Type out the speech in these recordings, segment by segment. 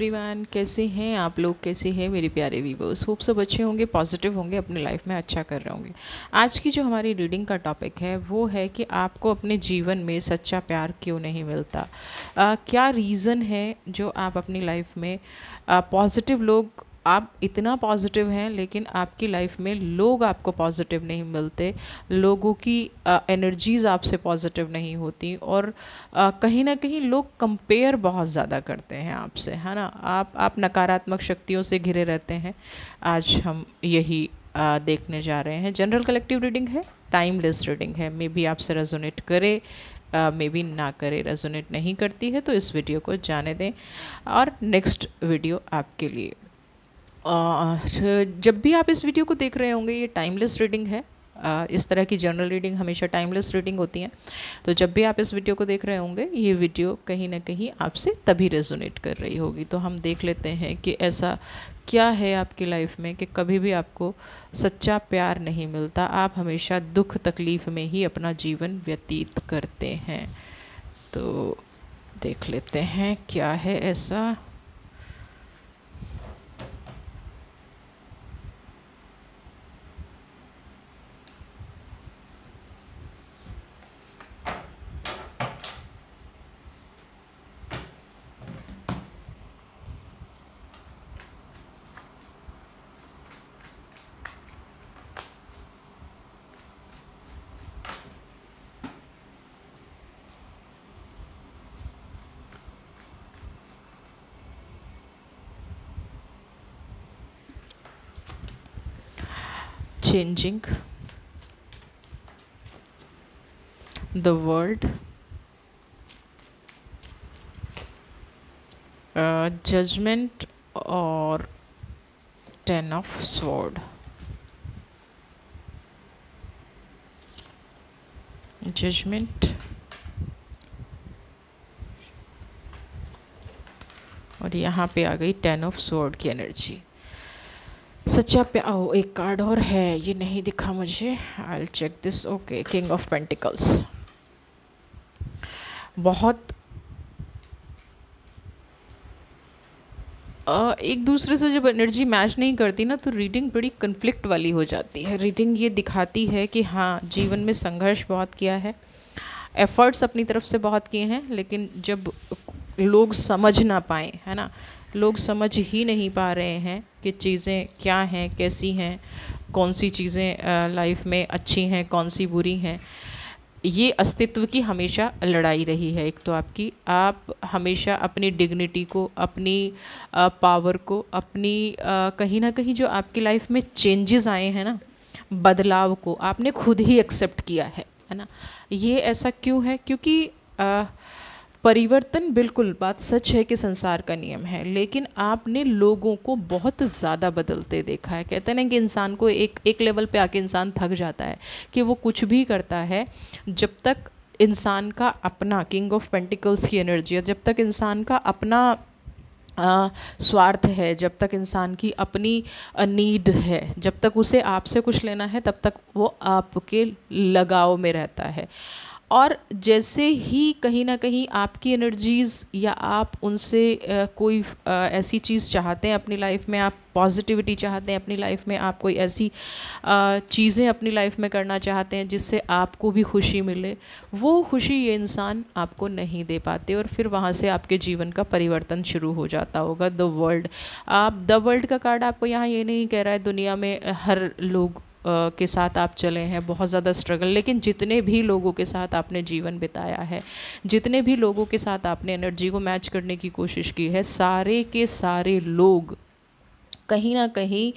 Everyone कैसे हैं आप लोग कैसे हैं मेरे प्यारे वीवर्स होप सब अच्छे होंगे पॉजिटिव होंगे अपने लाइफ में अच्छा कर रहे होंगे आज की जो हमारी रीडिंग का टॉपिक है वो है कि आपको अपने जीवन में सच्चा प्यार क्यों नहीं मिलता आ, क्या रीज़न है जो आप अपनी लाइफ में पॉजिटिव लोग आप इतना पॉजिटिव हैं लेकिन आपकी लाइफ में लोग आपको पॉजिटिव नहीं मिलते लोगों की एनर्जीज़ आपसे पॉजिटिव नहीं होती और कहीं ना कहीं लोग कंपेयर बहुत ज़्यादा करते हैं आपसे है ना आप आप नकारात्मक शक्तियों से घिरे रहते हैं आज हम यही आ, देखने जा रहे हैं जनरल कलेक्टिव रीडिंग है टाइमलेस रीडिंग है मे बी आपसे रेजोनेट करे मे बी ना करे रेजोनेट नहीं करती है तो इस वीडियो को जाने दें और नेक्स्ट वीडियो आपके लिए अच्छा, जब भी आप इस वीडियो को देख रहे होंगे ये टाइमलेस रीडिंग है इस तरह की जनरल रीडिंग हमेशा टाइमलेस रीडिंग होती है तो जब भी आप इस वीडियो को देख रहे होंगे ये वीडियो कहीं ना कहीं आपसे तभी रेजोनेट कर रही होगी तो हम देख लेते हैं कि ऐसा क्या है आपकी लाइफ में कि कभी भी आपको सच्चा प्यार नहीं मिलता आप हमेशा दुख तकलीफ़ में ही अपना जीवन व्यतीत करते हैं तो देख लेते हैं क्या है ऐसा changing the world uh, judgment or ten of sword judgment और यहाँ पे आ गई टेन ऑफ स्वॉर्ड की एनर्जी सच्चा प्यार ओ एक कार्ड और है ये नहीं दिखा मुझे I will check this okay king of pentacles बहुत एक दूसरे से जब एनर्जी मैच नहीं करती ना तो रीडिंग बड़ी कन्फ्लिक्ट वाली हो जाती है रीडिंग ये दिखाती है कि हाँ जीवन में संघर्ष बहुत किया है एफर्ट्स अपनी तरफ से बहुत किए हैं लेकिन जब लोग समझ ना पाए है ना लोग समझ ही नहीं पा रहे हैं कि चीज़ें क्या हैं कैसी हैं कौन सी चीज़ें लाइफ में अच्छी हैं कौन सी बुरी हैं ये अस्तित्व की हमेशा लड़ाई रही है एक तो आपकी आप हमेशा अपनी डिग्निटी को अपनी पावर को अपनी कहीं ना कहीं जो आपकी लाइफ में चेंजेस आए हैं ना बदलाव को आपने खुद ही एक्सेप्ट किया है है ना ये ऐसा क्यों है क्योंकि आ, परिवर्तन बिल्कुल बात सच है कि संसार का नियम है लेकिन आपने लोगों को बहुत ज़्यादा बदलते देखा है कहते हैं ना कि इंसान को एक एक लेवल पे आके इंसान थक जाता है कि वो कुछ भी करता है जब तक इंसान का अपना किंग ऑफ पेंटिकल्स की एनर्जी है जब तक इंसान का अपना आ, स्वार्थ है जब तक इंसान की अपनी नीड है जब तक उसे आपसे कुछ लेना है तब तक वो आपके लगाव में रहता है और जैसे ही कहीं ना कहीं आपकी एनर्जीज़ या आप उनसे कोई ऐसी चीज़ चाहते हैं अपनी लाइफ में आप पॉजिटिविटी चाहते हैं अपनी लाइफ में आप कोई ऐसी चीज़ें अपनी लाइफ में करना चाहते हैं जिससे आपको भी खुशी मिले वो खुशी ये इंसान आपको नहीं दे पाते और फिर वहाँ से आपके जीवन का परिवर्तन शुरू हो जाता होगा द वर्ल्ड आप द वर्ल्ड का कार्ड आपको यहाँ ये नहीं कह रहा है दुनिया में हर लोग के साथ आप चले हैं बहुत ज़्यादा स्ट्रगल लेकिन जितने भी लोगों के साथ आपने जीवन बिताया है जितने भी लोगों के साथ आपने एनर्जी को मैच करने की कोशिश की है सारे के सारे लोग कहीं ना कहीं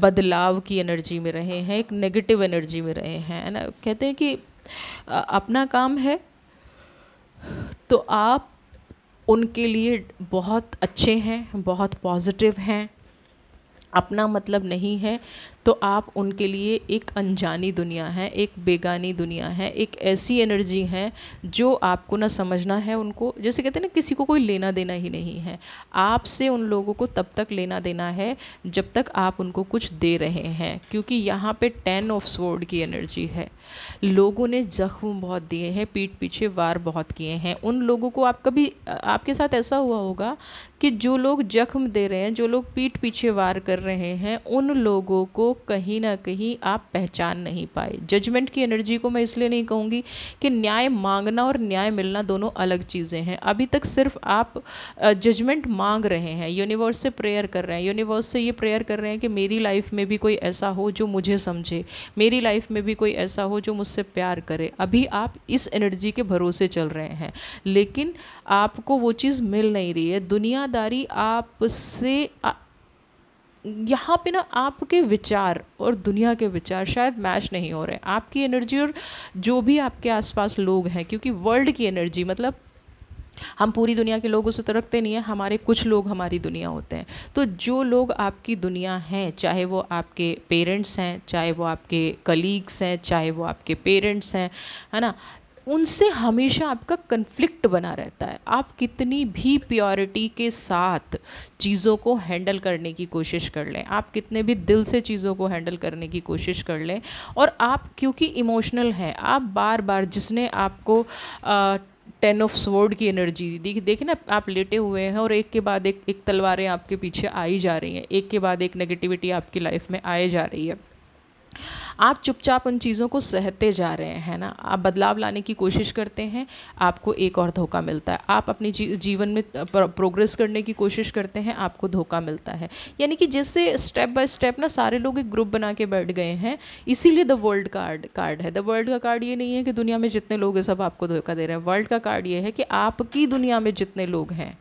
बदलाव की एनर्जी में रहे हैं एक नेगेटिव एनर्जी में रहे हैं ना कहते हैं कि अपना काम है तो आप उनके लिए बहुत अच्छे हैं बहुत पॉजिटिव हैं अपना मतलब नहीं है तो आप उनके लिए एक अनजानी दुनिया है एक बेगानी दुनिया है एक ऐसी एनर्जी है जो आपको ना समझना है उनको जैसे कहते हैं ना किसी को कोई लेना देना ही नहीं है आपसे उन लोगों को तब तक लेना देना है जब तक आप उनको कुछ दे रहे हैं क्योंकि यहाँ पे टेन ऑफ स्वर्ड की एनर्जी है लोगों ने जख्म बहुत दिए हैं पीठ पीछे वार बहुत किए हैं उन लोगों को आप कभी आपके साथ ऐसा हुआ होगा कि जो लोग जख्म दे रहे हैं जो लोग पीठ पीछे वार कर रहे हैं उन लोगों को कहीं ना कहीं आप पहचान नहीं पाए जजमेंट की एनर्जी को मैं इसलिए नहीं कहूँगी कि न्याय मांगना और न्याय मिलना दोनों अलग चीज़ें हैं अभी तक सिर्फ आप जजमेंट मांग रहे हैं यूनिवर्स से प्रेयर कर रहे हैं यूनिवर्स से ये प्रेयर कर रहे हैं कि मेरी लाइफ में भी कोई ऐसा हो जो मुझे समझे मेरी लाइफ में भी कोई ऐसा हो जो मुझसे प्यार करे अभी आप इस एनर्जी के भरोसे चल रहे हैं लेकिन आपको वो चीज़ मिल नहीं रही है दुनियादारी आपसे यहाँ पे ना आपके विचार और दुनिया के विचार शायद मैच नहीं हो रहे आपकी एनर्जी और जो भी आपके आसपास लोग हैं क्योंकि वर्ल्ड की एनर्जी मतलब हम पूरी दुनिया के लोगों से तरह तो रखते नहीं हैं हमारे कुछ लोग हमारी दुनिया होते हैं तो जो लोग आपकी दुनिया हैं चाहे वो आपके पेरेंट्स हैं चाहे वो आपके कलीग्स हैं चाहे वो आपके पेरेंट्स हैं है ना उनसे हमेशा आपका कन्फ्लिक्ट बना रहता है आप कितनी भी प्योरिटी के साथ चीज़ों को हैंडल करने की कोशिश कर लें आप कितने भी दिल से चीज़ों को हैंडल करने की कोशिश कर लें और आप क्योंकि इमोशनल हैं आप बार बार जिसने आपको आ, टेन ऑफ स्वर्ड की एनर्जी दी देखिए देखिए ना आप लेटे हुए हैं और एक के बाद एक एक तलवारें आपके पीछे आई जा रही हैं एक के बाद एक नेगेटिविटी आपकी लाइफ में आए जा रही है आप चुपचाप उन चीज़ों को सहते जा रहे हैं ना आप बदलाव लाने की कोशिश करते हैं आपको एक और धोखा मिलता है आप अपनी जी, जीवन में प्रोग्रेस करने की कोशिश करते हैं आपको धोखा मिलता है यानी कि जैसे स्टेप बाय स्टेप ना सारे लोग एक ग्रुप बना के बैठ गए हैं इसीलिए द वर्ल्ड कार्ड कार्ड है द वर्ल्ड का कार्ड ये नहीं है कि दुनिया में जितने लोग हैं सब आपको धोखा दे रहे हैं वर्ल्ड का कार्ड ये है कि आपकी दुनिया में जितने लोग हैं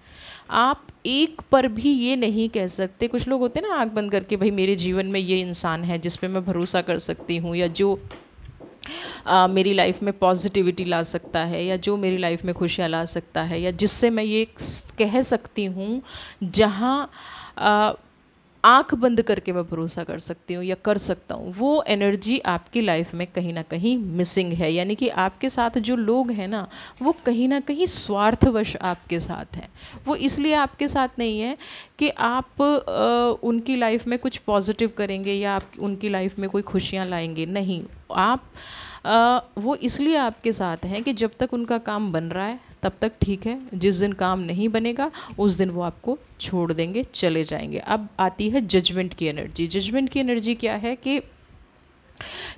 आप एक पर भी ये नहीं कह सकते कुछ लोग होते हैं ना आँख बंद करके भाई मेरे जीवन में ये इंसान है जिस पे मैं भरोसा कर सकती हूँ या जो आ, मेरी लाइफ में पॉजिटिविटी ला सकता है या जो मेरी लाइफ में खुशियाँ ला सकता है या जिससे मैं ये कह सकती हूँ जहाँ आंख बंद करके मैं भरोसा कर सकती हूँ या कर सकता हूँ वो एनर्जी आपकी लाइफ में कहीं ना कहीं मिसिंग है यानी कि आपके साथ जो लोग हैं ना वो कहीं ना कहीं स्वार्थवश आपके साथ हैं वो इसलिए आपके साथ नहीं है कि आप आ, उनकी लाइफ में कुछ पॉजिटिव करेंगे या आप उनकी लाइफ में कोई खुशियाँ लाएंगे नहीं आप आ, वो इसलिए आपके साथ हैं कि जब तक उनका काम बन रहा है तब तक ठीक है जिस दिन काम नहीं बनेगा उस दिन वो आपको छोड़ देंगे चले जाएंगे अब आती है जजमेंट की एनर्जी जजमेंट की एनर्जी क्या है कि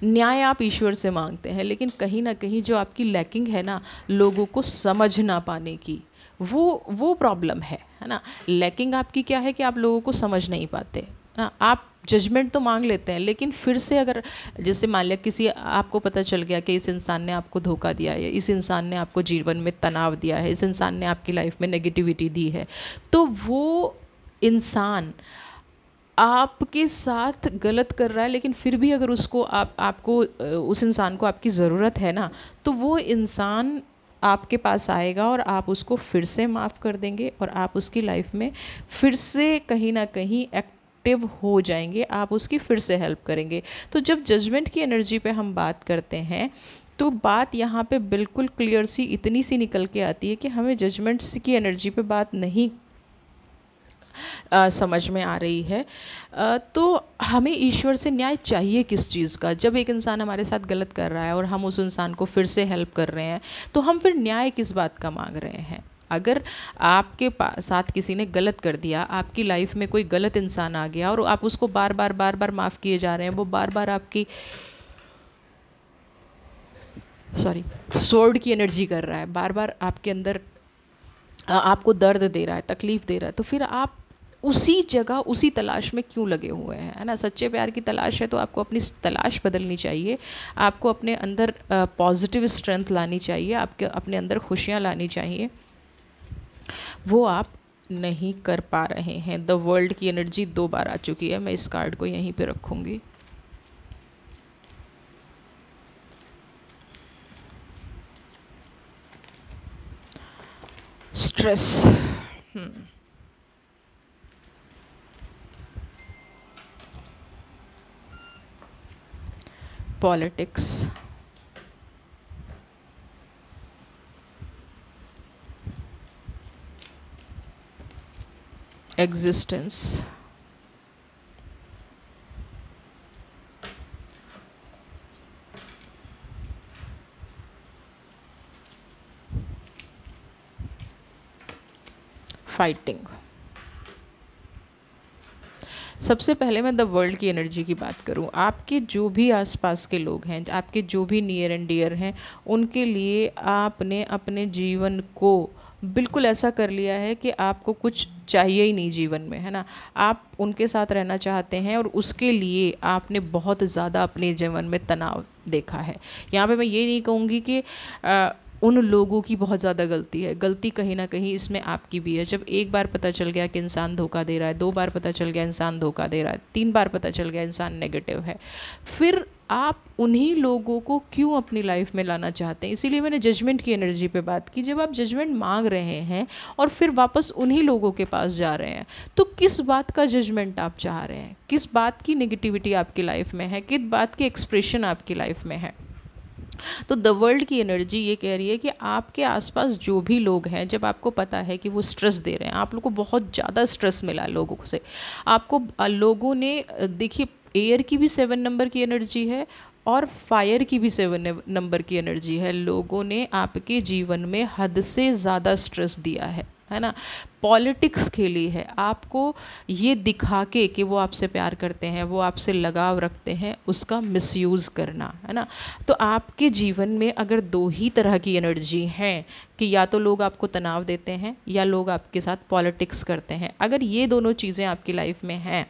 न्याय आप ईश्वर से मांगते हैं लेकिन कहीं ना कहीं जो आपकी लैकिंग है ना लोगों को समझ ना पाने की वो वो प्रॉब्लम है है ना लैकिंग आपकी क्या है कि आप लोगों को समझ नहीं पाते ना आप जजमेंट तो मांग लेते हैं लेकिन फिर से अगर जैसे मान लिया किसी आपको पता चल गया कि इस इंसान ने आपको धोखा दिया है इस इंसान ने आपको जीवन में तनाव दिया है इस इंसान ने आपकी लाइफ में नेगेटिविटी दी है तो वो इंसान आपके साथ गलत कर रहा है लेकिन फिर भी अगर उसको आप आपको उस इंसान को आपकी ज़रूरत है ना तो वो इंसान आपके पास आएगा और आप उसको फिर से माफ़ कर देंगे और आप उसकी लाइफ में फिर से कहीं ना कहीं एक्ट एक्टिव हो जाएंगे आप उसकी फिर से हेल्प करेंगे तो जब जजमेंट की एनर्जी पे हम बात करते हैं तो बात यहाँ पे बिल्कुल क्लियर सी इतनी सी निकल के आती है कि हमें जजमेंट्स की एनर्जी पे बात नहीं आ, समझ में आ रही है आ, तो हमें ईश्वर से न्याय चाहिए किस चीज़ का जब एक इंसान हमारे साथ गलत कर रहा है और हम उस इंसान को फिर से हेल्प कर रहे हैं तो हम फिर न्याय किस बात का मांग रहे हैं अगर आपके साथ किसी ने गलत कर दिया आपकी लाइफ में कोई गलत इंसान आ गया और आप उसको बार बार बार बार माफ़ किए जा रहे हैं वो बार बार आपकी सॉरी सोर्ड की एनर्जी कर रहा है बार बार आपके अंदर आपको दर्द दे रहा है तकलीफ़ दे रहा है तो फिर आप उसी जगह उसी तलाश में क्यों लगे हुए हैं है ना सच्चे प्यार की तलाश है तो आपको अपनी तलाश बदलनी चाहिए आपको अपने अंदर पॉजिटिव स्ट्रेंथ लानी चाहिए आपके अपने अंदर खुशियाँ लानी चाहिए वो आप नहीं कर पा रहे हैं द वर्ल्ड की एनर्जी दो बार आ चुकी है मैं इस कार्ड को यहीं पे रखूंगी stress politics hmm। existence. Fighting सबसे पहले मैं द वर्ल्ड की एनर्जी की बात करूं आपके जो भी आसपास के लोग हैं आपके जो भी नियर एंड डियर हैं उनके लिए आपने अपने जीवन को बिल्कुल ऐसा कर लिया है कि आपको कुछ चाहिए ही नहीं जीवन में है ना आप उनके साथ रहना चाहते हैं और उसके लिए आपने बहुत ज़्यादा अपने जीवन में तनाव देखा है यहाँ पे मैं ये नहीं कहूँगी कि आ, उन लोगों की बहुत ज़्यादा गलती है गलती कहीं ना कहीं इसमें आपकी भी है जब एक बार पता चल गया कि इंसान धोखा दे रहा है दो बार पता चल गया इंसान धोखा दे रहा है तीन बार पता चल गया इंसान नेगेटिव है फिर आप उन्हीं लोगों को क्यों अपनी लाइफ में लाना चाहते हैं इसीलिए मैंने जजमेंट की एनर्जी पे बात की जब आप जजमेंट मांग रहे हैं और फिर वापस उन्हीं लोगों के पास जा रहे हैं तो किस बात का जजमेंट आप चाह रहे हैं किस बात की नेगेटिविटी आपकी लाइफ में है किस बात की एक्सप्रेशन आपकी लाइफ में है तो द वर्ल्ड की एनर्जी ये कह रही है कि आपके आसपास जो भी लोग हैं जब आपको पता है कि वो स्ट्रेस दे रहे हैं आप लोग को बहुत ज़्यादा स्ट्रेस मिला लोगों से आपको लोगों ने देखिए एयर की भी सेवन नंबर की एनर्जी है और फायर की भी सेवन नंबर की एनर्जी है लोगों ने आपके जीवन में हद से ज़्यादा स्ट्रेस दिया है है ना पॉलिटिक्स खेली है आपको ये दिखा के कि वो आपसे प्यार करते हैं वो आपसे लगाव रखते हैं उसका मिसयूज़ करना है ना तो आपके जीवन में अगर दो ही तरह की एनर्जी हैं कि या तो लोग आपको तनाव देते हैं या लोग आपके साथ पॉलिटिक्स करते हैं अगर ये दोनों चीज़ें आपकी लाइफ में हैं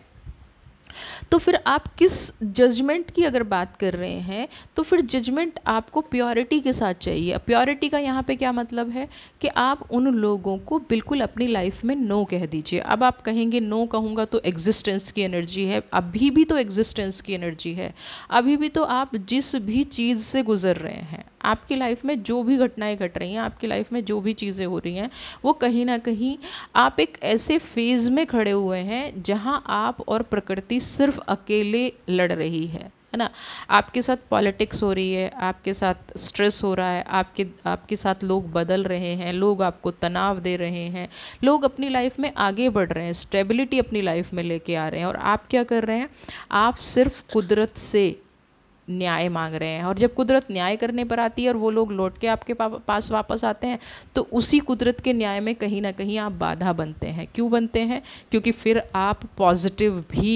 तो फिर आप किस जजमेंट की अगर बात कर रहे हैं तो फिर जजमेंट आपको प्योरिटी के साथ चाहिए प्योरिटी का यहाँ पे क्या मतलब है कि आप उन लोगों को बिल्कुल अपनी लाइफ में नो कह दीजिए अब आप कहेंगे नो कहूँगा तो एग्जिस्टेंस की एनर्जी है अभी भी तो एग्जिस्टेंस की एनर्जी है अभी भी तो आप जिस भी चीज़ से गुजर रहे हैं आपकी लाइफ में जो भी घटनाएं घट रही हैं आपकी लाइफ में जो भी चीज़ें हो रही हैं वो कहीं ना कहीं आप एक ऐसे फेज़ में खड़े हुए हैं जहाँ आप और प्रकृति पार्टी सिर्फ अकेले लड़ रही है है ना आपके साथ पॉलिटिक्स हो रही है आपके साथ स्ट्रेस हो रहा है आपके आपके साथ लोग बदल रहे हैं लोग आपको तनाव दे रहे हैं लोग अपनी लाइफ में आगे बढ़ रहे हैं स्टेबिलिटी अपनी लाइफ में लेके आ रहे हैं और आप क्या कर रहे हैं आप सिर्फ कुदरत से न्याय मांग रहे हैं और जब कुदरत न्याय करने पर आती है और वो लोग लौट के आपके पास वापस आते हैं तो उसी कुदरत के न्याय में कहीं ना कहीं आप बाधा बनते हैं क्यों बनते हैं क्योंकि फिर आप पॉजिटिव भी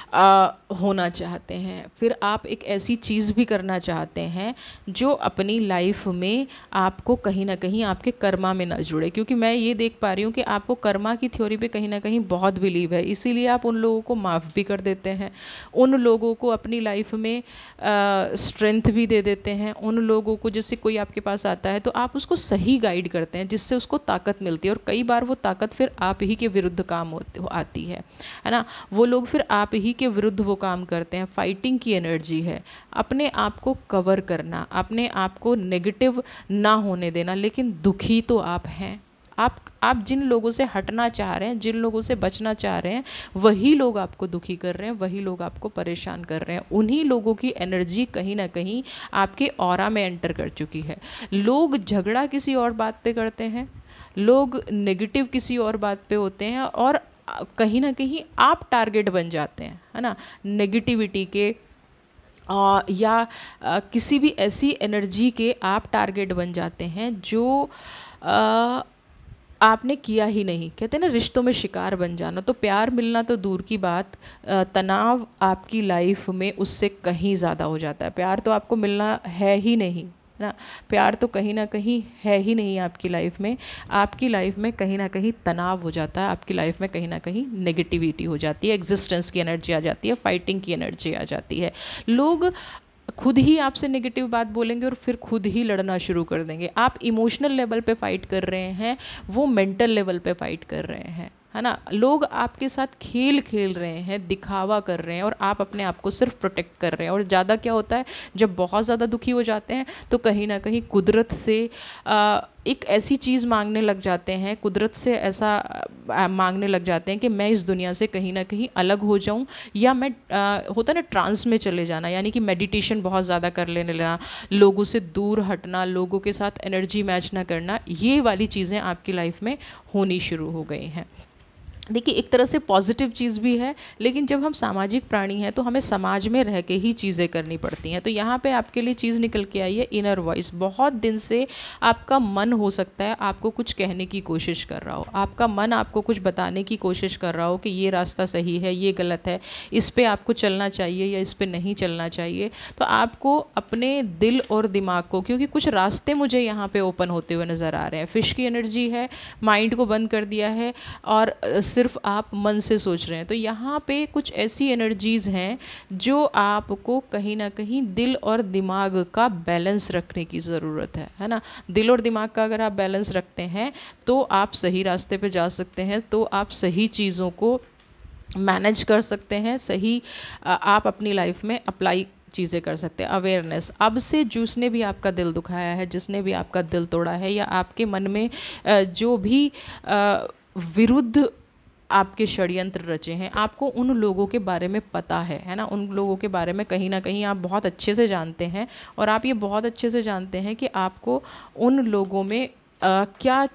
आ, होना चाहते हैं फिर आप एक ऐसी चीज़ भी करना चाहते हैं जो अपनी लाइफ में आपको कहीं ना कहीं आपके कर्मा में ना जुड़े क्योंकि मैं ये देख पा रही हूँ कि आपको कर्मा की थ्योरी पे कहीं ना कहीं बहुत बिलीव है इसीलिए आप उन लोगों को माफ़ भी कर देते हैं उन लोगों को अपनी लाइफ में स्ट्रेंथ भी दे देते हैं उन लोगों को जैसे कोई आपके पास आता है तो आप उसको सही गाइड करते हैं जिससे उसको ताकत मिलती है और कई बार वो ताकत फिर आप ही के विरुद्ध काम आती है है ना वो लोग फिर आप ही के विरुद्ध वो काम करते हैं फाइटिंग की एनर्जी है अपने आप को कवर करना अपने आप को नेगेटिव ना होने देना लेकिन दुखी तो आप हैं आप आप जिन लोगों से हटना चाह रहे हैं जिन लोगों से बचना चाह रहे हैं वही लोग आपको दुखी कर रहे हैं वही लोग आपको परेशान कर रहे हैं उन्हीं लोगों की एनर्जी कहीं ना कहीं आपके और में एंटर कर चुकी है लोग झगड़ा किसी और बात पे करते हैं लोग नेगेटिव किसी और बात पे होते हैं और कहीं ना कहीं आप टारगेट बन जाते हैं है ना नेगेटिविटी के आ, या आ, किसी भी ऐसी एनर्जी के आप टारगेट बन जाते हैं जो आ, आपने किया ही नहीं कहते ना रिश्तों में शिकार बन जाना तो प्यार मिलना तो दूर की बात तनाव आपकी लाइफ में उससे कहीं ज़्यादा हो जाता है प्यार तो आपको मिलना है ही नहीं ना प्यार तो कहीं ना कहीं है ही नहीं आपकी लाइफ में आपकी लाइफ में कहीं ना कहीं तनाव हो जाता है आपकी लाइफ में कहीं ना कहीं नेगेटिविटी हो जाती है एग्जिस्टेंस की एनर्जी आ जाती है फाइटिंग की एनर्जी आ जाती है लोग खुद ही आपसे नेगेटिव बात बोलेंगे और फिर खुद ही लड़ना शुरू कर देंगे आप इमोशनल लेवल पे फाइट कर रहे हैं वो मेंटल लेवल पे फाइट कर रहे हैं है ना लोग आपके साथ खेल खेल रहे हैं दिखावा कर रहे हैं और आप अपने आप को सिर्फ प्रोटेक्ट कर रहे हैं और ज़्यादा क्या होता है जब बहुत ज़्यादा दुखी हो जाते हैं तो कहीं ना कहीं कुदरत से आ, एक ऐसी चीज़ मांगने लग जाते हैं कुदरत से ऐसा मांगने लग जाते हैं कि मैं इस दुनिया से कहीं ना कहीं अलग हो जाऊं या मैं आ, होता ना ट्रांस में चले जाना यानी कि मेडिटेशन बहुत ज़्यादा कर लेने लेना लोगों से दूर हटना लोगों के साथ एनर्जी मैच ना करना ये वाली चीज़ें आपकी लाइफ में होनी शुरू हो गई हैं देखिए एक तरह से पॉजिटिव चीज़ भी है लेकिन जब हम सामाजिक प्राणी हैं तो हमें समाज में रह के ही चीज़ें करनी पड़ती हैं तो यहाँ पे आपके लिए चीज़ निकल के आई है इनर वॉइस बहुत दिन से आपका मन हो सकता है आपको कुछ कहने की कोशिश कर रहा हो आपका मन आपको कुछ बताने की कोशिश कर रहा हो कि ये रास्ता सही है ये गलत है इस पर आपको चलना चाहिए या इस पर नहीं चलना चाहिए तो आपको अपने दिल और दिमाग को क्योंकि कुछ रास्ते मुझे यहाँ पर ओपन होते हुए नज़र आ रहे हैं फिश की एनर्जी है माइंड को बंद कर दिया है और सिर्फ आप मन से सोच रहे हैं तो यहाँ पे कुछ ऐसी एनर्जीज़ हैं जो आपको कहीं ना कहीं दिल और दिमाग का बैलेंस रखने की ज़रूरत है है ना दिल और दिमाग का अगर आप बैलेंस रखते हैं तो आप सही रास्ते पे जा सकते हैं तो आप सही चीज़ों को मैनेज कर सकते हैं सही आप अपनी लाइफ में अप्लाई चीज़ें कर सकते हैं अवेयरनेस अब से जिसने भी आपका दिल दुखाया है जिसने भी आपका दिल तोड़ा है या आपके मन में जो भी विरुद्ध आपके षड्यंत्र रचे हैं आपको उन लोगों के बारे में पता है है ना उन लोगों के बारे में कहीं ना कहीं आप बहुत अच्छे से जानते हैं और आप ये बहुत अच्छे से जानते हैं कि आपको उन लोगों में आ, क्या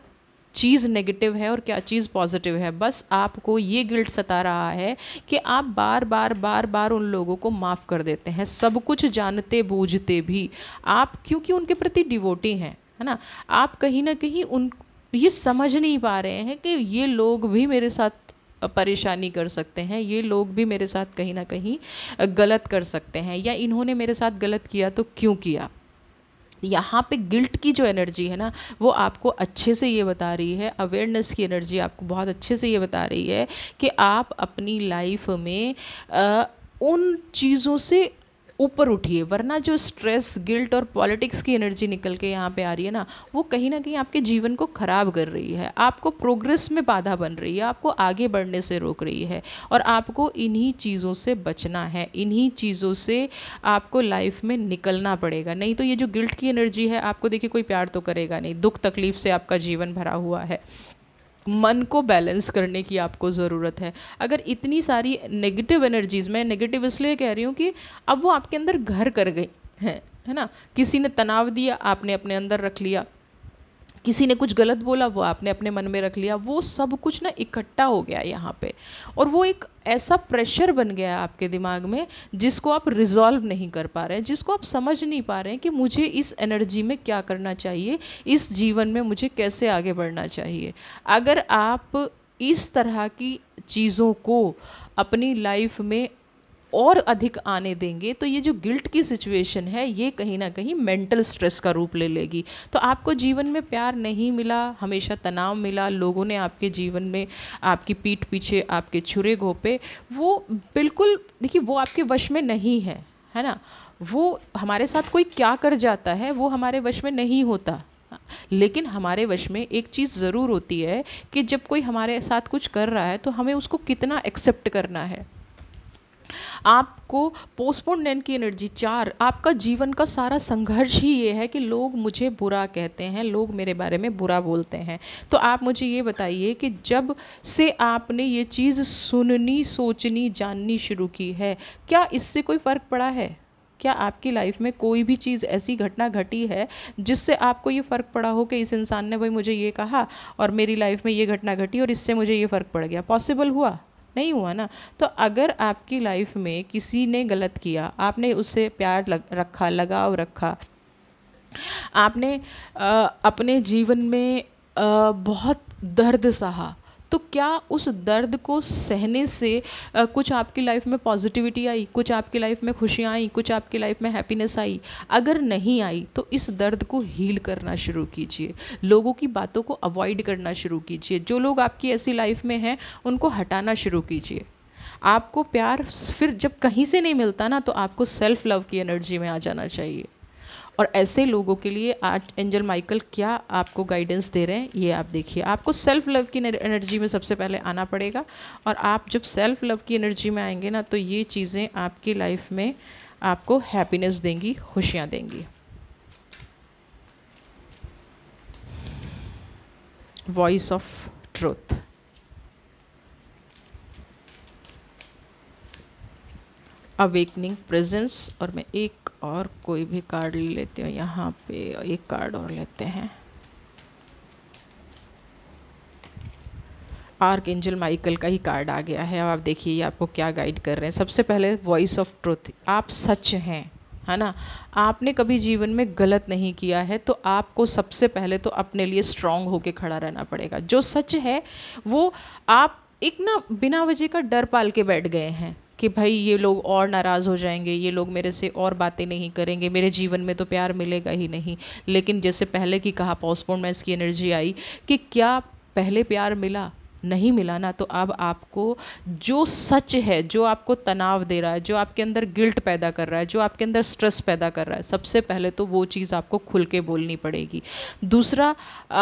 चीज़ नेगेटिव है और क्या चीज़ पॉजिटिव है बस आपको ये गिल्ट सता रहा है कि आप बार बार बार बार उन लोगों को माफ़ कर देते हैं सब कुछ जानते बूझते भी आप क्योंकि उनके प्रति डिवोटी हैं है ना आप कहीं ना कहीं उन ये समझ नहीं पा रहे हैं कि ये लोग भी मेरे साथ परेशानी कर सकते हैं ये लोग भी मेरे साथ कहीं ना कहीं गलत कर सकते हैं या इन्होंने मेरे साथ गलत किया तो क्यों किया यहाँ पे गिल्ट की जो एनर्जी है ना वो आपको अच्छे से ये बता रही है अवेयरनेस की एनर्जी आपको बहुत अच्छे से ये बता रही है कि आप अपनी लाइफ में आ, उन चीज़ों से ऊपर उठिए वरना जो स्ट्रेस गिल्ट और पॉलिटिक्स की एनर्जी निकल के यहाँ पे आ रही है ना वो कहीं ना कहीं आपके जीवन को ख़राब कर रही है आपको प्रोग्रेस में बाधा बन रही है आपको आगे बढ़ने से रोक रही है और आपको इन्हीं चीज़ों से बचना है इन्हीं चीज़ों से आपको लाइफ में निकलना पड़ेगा नहीं तो ये जो गिल्ट की एनर्जी है आपको देखिए कोई प्यार तो करेगा नहीं दुख तकलीफ से आपका जीवन भरा हुआ है मन को बैलेंस करने की आपको ज़रूरत है अगर इतनी सारी नेगेटिव एनर्जीज़ मैं नेगेटिव इसलिए कह रही हूँ कि अब वो आपके अंदर घर कर गई हैं है ना किसी ने तनाव दिया आपने अपने अंदर रख लिया किसी ने कुछ गलत बोला वो आपने अपने मन में रख लिया वो सब कुछ ना इकट्ठा हो गया यहाँ पे और वो एक ऐसा प्रेशर बन गया आपके दिमाग में जिसको आप रिजॉल्व नहीं कर पा रहे हैं जिसको आप समझ नहीं पा रहे हैं कि मुझे इस एनर्जी में क्या करना चाहिए इस जीवन में मुझे कैसे आगे बढ़ना चाहिए अगर आप इस तरह की चीज़ों को अपनी लाइफ में और अधिक आने देंगे तो ये जो गिल्ट की सिचुएशन है ये कहीं ना कहीं मेंटल स्ट्रेस का रूप ले लेगी तो आपको जीवन में प्यार नहीं मिला हमेशा तनाव मिला लोगों ने आपके जीवन में आपकी पीठ पीछे आपके छुरे घोपे वो बिल्कुल देखिए वो आपके वश में नहीं है है ना वो हमारे साथ कोई क्या कर जाता है वो हमारे वश में नहीं होता लेकिन हमारे वश में एक चीज़ ज़रूर होती है कि जब कोई हमारे साथ कुछ कर रहा है तो हमें उसको कितना एक्सेप्ट करना है आपको पोस्टपोनेंट की एनर्जी चार आपका जीवन का सारा संघर्ष ही ये है कि लोग मुझे बुरा कहते हैं लोग मेरे बारे में बुरा बोलते हैं तो आप मुझे ये बताइए कि जब से आपने ये चीज़ सुननी सोचनी जाननी शुरू की है क्या इससे कोई फ़र्क पड़ा है क्या आपकी लाइफ में कोई भी चीज़ ऐसी घटना घटी है जिससे आपको ये फ़र्क पड़ा हो कि इस इंसान ने भाई मुझे ये कहा और मेरी लाइफ में ये घटना घटी और इससे मुझे ये फ़र्क पड़ गया पॉसिबल हुआ नहीं हुआ ना तो अगर आपकी लाइफ में किसी ने गलत किया आपने उससे प्यार लग, रखा लगाव रखा आपने आ, अपने जीवन में आ, बहुत दर्द सहा तो क्या उस दर्द को सहने से आ, कुछ आपकी लाइफ में पॉजिटिविटी आई कुछ आपकी लाइफ में खुशियाँ आई कुछ आपकी लाइफ में हैप्पीनेस आई अगर नहीं आई तो इस दर्द को हील करना शुरू कीजिए लोगों की बातों को अवॉइड करना शुरू कीजिए जो लोग आपकी ऐसी लाइफ में हैं उनको हटाना शुरू कीजिए आपको प्यार फिर जब कहीं से नहीं मिलता ना तो आपको सेल्फ लव की एनर्जी में आ जाना चाहिए और ऐसे लोगों के लिए आज एंजल माइकल क्या आपको गाइडेंस दे रहे हैं ये आप देखिए आपको सेल्फ लव की एनर्जी में सबसे पहले आना पड़ेगा और आप जब सेल्फ लव की एनर्जी में आएंगे ना तो ये चीज़ें आपकी लाइफ में आपको हैप्पीनेस देंगी खुशियाँ देंगी voice of truth awakening presence और मैं एक और कोई भी कार्ड ले लेते हो यहाँ पे एक कार्ड और लेते हैं आर्क एंजल माइकल का ही कार्ड आ गया है अब आप देखिए ये आपको क्या गाइड कर रहे हैं सबसे पहले वॉइस ऑफ ट्रुथ आप सच हैं है ना आपने कभी जीवन में गलत नहीं किया है तो आपको सबसे पहले तो अपने लिए स्ट्रांग होके खड़ा रहना पड़ेगा जो सच है वो आप एक ना बिना वजह का डर पाल के बैठ गए हैं कि भाई ये लोग और नाराज़ हो जाएंगे ये लोग मेरे से और बातें नहीं करेंगे मेरे जीवन में तो प्यार मिलेगा ही नहीं लेकिन जैसे पहले की कहा पॉस्टपोन में इसकी एनर्जी आई कि क्या पहले प्यार मिला नहीं मिला ना तो अब आपको जो सच है जो आपको तनाव दे रहा है जो आपके अंदर गिल्ट पैदा कर रहा है जो आपके अंदर स्ट्रेस पैदा कर रहा है सबसे पहले तो वो चीज़ आपको खुल के बोलनी पड़ेगी दूसरा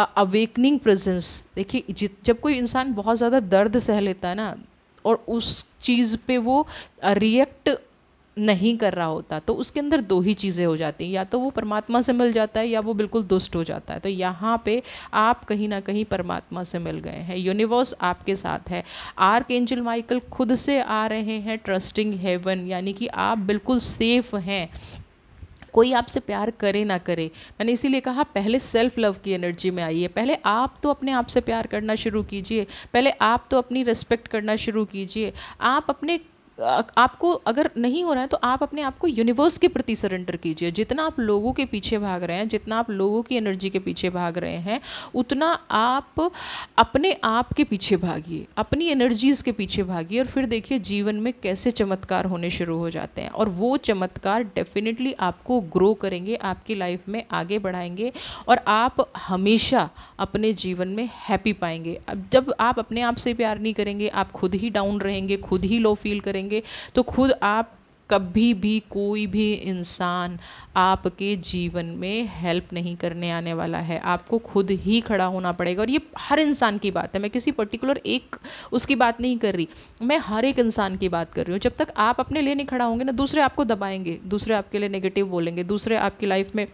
अवेकनिंग प्रेजेंस देखिए जब कोई इंसान बहुत ज़्यादा दर्द सह लेता है ना और उस चीज़ पे वो रिएक्ट नहीं कर रहा होता तो उसके अंदर दो ही चीज़ें हो जाती हैं या तो वो परमात्मा से मिल जाता है या वो बिल्कुल दुष्ट हो जाता है तो यहाँ पे आप कहीं ना कहीं परमात्मा से मिल गए हैं यूनिवर्स आपके साथ है आर्क एंजल माइकल खुद से आ रहे हैं ट्रस्टिंग हेवन यानी कि आप बिल्कुल सेफ हैं कोई आपसे प्यार करे ना करे मैंने इसीलिए कहा पहले सेल्फ लव की एनर्जी में आइए पहले आप तो अपने आप से प्यार करना शुरू कीजिए पहले आप तो अपनी रिस्पेक्ट करना शुरू कीजिए आप अपने आपको अगर नहीं हो रहा है तो आप अपने आप को यूनिवर्स के प्रति सरेंडर कीजिए जितना आप लोगों के पीछे भाग रहे हैं जितना आप लोगों की एनर्जी के पीछे भाग रहे हैं उतना आप अपने आप के पीछे भागिए अपनी एनर्जीज़ के पीछे भागिए और फिर देखिए जीवन में कैसे चमत्कार होने शुरू हो जाते हैं और वो चमत्कार डेफिनेटली आपको ग्रो करेंगे आपकी लाइफ में आगे बढ़ाएंगे और आप हमेशा अपने जीवन में हैप्पी पाएंगे अब जब आप अपने आप से प्यार नहीं करेंगे आप खुद ही डाउन रहेंगे खुद ही लो फील करेंगे करेंगे तो खुद आप कभी भी कोई भी इंसान आपके जीवन में हेल्प नहीं करने आने वाला है आपको खुद ही खड़ा होना पड़ेगा और ये हर इंसान की बात है मैं किसी पर्टिकुलर एक उसकी बात नहीं कर रही मैं हर एक इंसान की बात कर रही हूँ जब तक आप अपने लिए नहीं खड़ा होंगे ना दूसरे आपको दबाएंगे दूसरे आपके लिए नेगेटिव बोलेंगे दूसरे आपकी लाइफ में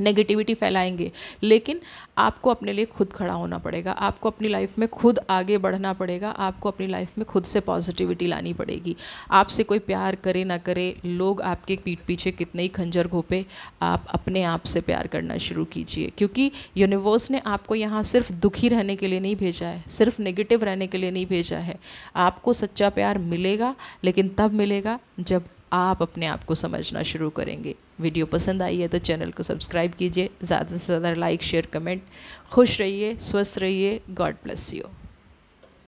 नेगेटिविटी फैलाएंगे लेकिन आपको अपने लिए खुद खड़ा होना पड़ेगा आपको अपनी लाइफ में खुद आगे बढ़ना पड़ेगा आपको अपनी लाइफ में खुद से पॉजिटिविटी लानी पड़ेगी आपसे कोई प्यार करे ना करे लोग आपके पीठ पीछे कितने ही खंजर घोपे आप अपने आप से प्यार करना शुरू कीजिए क्योंकि यूनिवर्स ने आपको यहाँ सिर्फ दुखी रहने के लिए नहीं भेजा है सिर्फ नेगेटिव रहने के लिए नहीं भेजा है आपको सच्चा प्यार मिलेगा लेकिन तब मिलेगा जब आप अपने आप को समझना शुरू करेंगे वीडियो पसंद आई है तो चैनल को सब्सक्राइब कीजिए ज़्यादा से ज़्यादा लाइक शेयर कमेंट खुश रहिए स्वस्थ रहिए गॉड ब्लेस यू